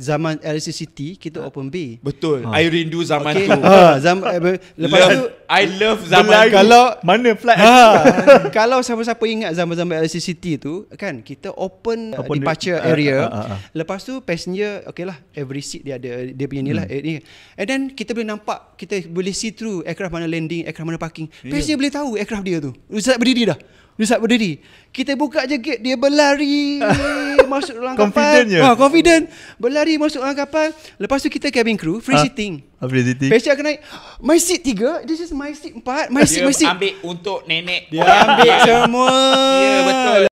zaman LC City kita ha. open bay. Betul. Ha. I rindu zaman okay. tu. Ha, zaman eh, lepas love, tu I love zaman belagu. kalau mana flight. Ha. ha. kalau siapa-siapa ingat zaman-zaman LC City tu kan kita open, uh, open departure the, uh, area. Uh, uh, uh, uh. Lepas tu passenger okay lah every seat dia ada dia punya nilah hmm. ni. And then kita boleh nampak kita boleh see through aircraft mana landing, aircraft mana parking. Yeah. Passenger boleh tahu aircraft dia tu. Ustaz berdiri dah. Ustaz berdiri. Kita buka je gate dia berlari. masuk dalam kapal. Ha, confident. Berlari masuk dalam kapal. Lepas tu kita cabin crew free ha? Ah. seating. Ha, ah, free seating. Pesia kena my seat 3, this is my seat 4, my dia seat my seat. ambil untuk nenek. Dia ambil semua. Ya yeah, betul.